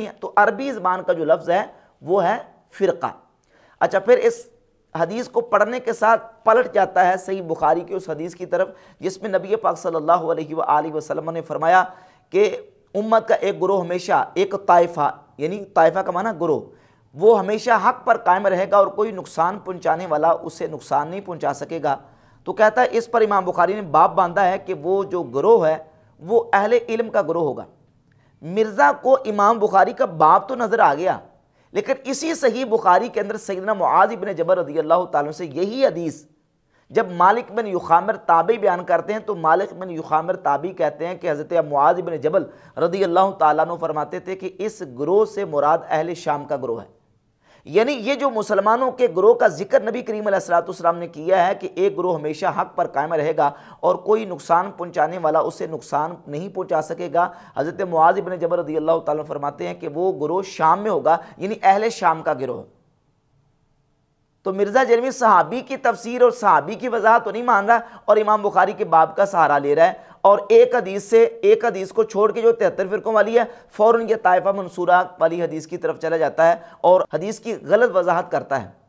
नहीं है तो अरबी ज़बान का जो लफ्ज़ है वो है फ़िरका अच्छा फिर इस हदीस को पढ़ने के साथ पलट जाता है सही बुखारी की उस हदीस की तरफ जिसमें नबी पाक सल्लल्लाहु अलैहि वसल्लम ने फरमाया कि उम्मत का एक ग्रोह हमेशा एक ताइफा यानी ताइफा का माना ग्रोह वो हमेशा हक पर कायम रहेगा और कोई नुकसान पहुंचाने वाला उसे नुकसान नहीं पहुंचा सकेगा तो कहता है इस पर इमाम बुखारी ने बाप बांधा है कि वो जो ग्रोह है वो अहले इल्म का ग्रोह होगा मिर्ज़ा को इमाम बुखारी का बाप तो नज़र आ गया लेकिन इसी सही बुखारी के अंदर सैदना मुआज इबन जबर रदी अल्लाह तुम से यही अदीस जब मालिक बिन युखामर ताबी बयान करते हैं तो मालिक बिन युखामर ताबी कहते हैं कि हज़रत मुआज बिन जबल रदी अल्लाह ताली फरमाते थे कि इस ग्रोह से मुराद अहल शाम का ग्रोह है यानी ये जो मुसलमानों के ग्रोह का जिक्र नबी करीम असलातम ने किया है कि एक ग्रोह हमेशा हक पर कायम रहेगा और कोई नुकसान पहुँचाने वाला उसे नुकसान नहीं पहुँचा सकेगा हज़रत मुआज ने जबर रदी अल्लाह तरमाते फरमाते हैं कि वो ग्रोह शाम में होगा यानी अहल शाम का गिरोह तो मिर्ज़ा जरमी सहाबी की तफसीर और सहाबी की वजाहत तो नहीं मान रहा और इमाम बुखारी के बाब का सहारा ले रहा है और एक हदीस से एक हदीस को छोड़ के जो तिहत्तर फ़िरकों वाली है फ़ौरन ये ताइफा मंसूरा वाली हदीस की तरफ चला जाता है और हदीस की गलत वजाहत करता है